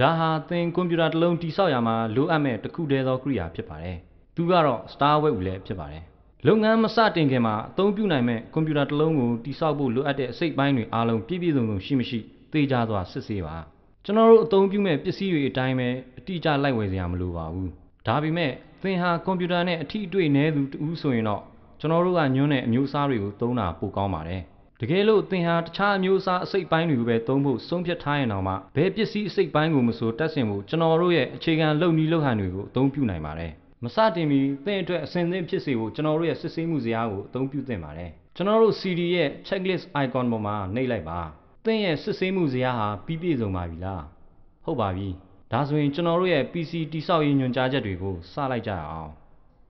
ဒါဟာသင်ကွန်ပျူတာတစ်လုံးတိဆောက်ရမှာလိုအပ်မဲ့တစ်ခုတည်းသောကိရိယာဖြစ်ပါတယ်။သူကတော့ Starweb လည်းဖြစ်ပါတယ်။လုပ်ငန်းမစတင်ခင်မှာအသုံးပြုနိုင်မဲ့ကွန်ပျူတာတစ်လုံးကိုတိဆောက်ဖို့လိုအပ်တဲ့အစိတ်ပိုင်းတွေအားလုံးပြည့်ပြည့်စုံစုံရှိမရှိသိကြစွာစစ်ဆေးပါ။ကျွန်တော်တို့အသုံးပြုမဲ့ပစ္စည်းတွေအတိုင်းပဲအတိအကျလိုက်ဝယ်စရာမလိုပါဘူး။ဒါပေမဲ့သင်ဟာကွန်ပျူတာနဲ့အထီးအတွေ့နည်းသူတူဆိုရင်တော့ကျွန်တော်တို့ကညွှန်းတဲ့အမျိုးအစားတွေကိုသုံးတာပိုကောင်းပါတယ်။တကယ်လို့သင်ဟာတခြားအမျိုးအစားအစိတ်ပိုင်းတွေကိုပဲသုံးဖို့ဆုံးဖြတ်ထားရင်တောင်မှဘယ်ပစ္စည်းအစိတ်ပိုင်းကိုမဆိုတက်ဆင်ဖို့ကျွန်တော်တို့ရဲ့အခြေခံလုပ်နည်းလုပ်ဟန်တွေကိုအသုံးပြုနိုင်ပါတယ်။မစတင်မီသင်အတွက်အစဉ်သင့်ဖြစ်စေဖို့ကျွန်တော်တို့ရဲ့စစ်ဆေးမှုဇာတ်ကိုအသုံးပြုသင့်ပါတယ်။ကျွန်တော်တို့ CD ရဲ့ checklist icon ပေါ်မှာနှိပ်လိုက်ပါ။သင်ရဲ့စစ်ဆေးမှုဇာတ်ဟာပြီးပြည့်စုံပါပြီလား။ဟုတ်ပါပြီ။ဒါဆိုရင် ကျွန်တော်တို့ရဲ့ PC တိဆောက်ရေးညွှန်ကြားချက်တွေကိုစလိုက်ကြအောင်။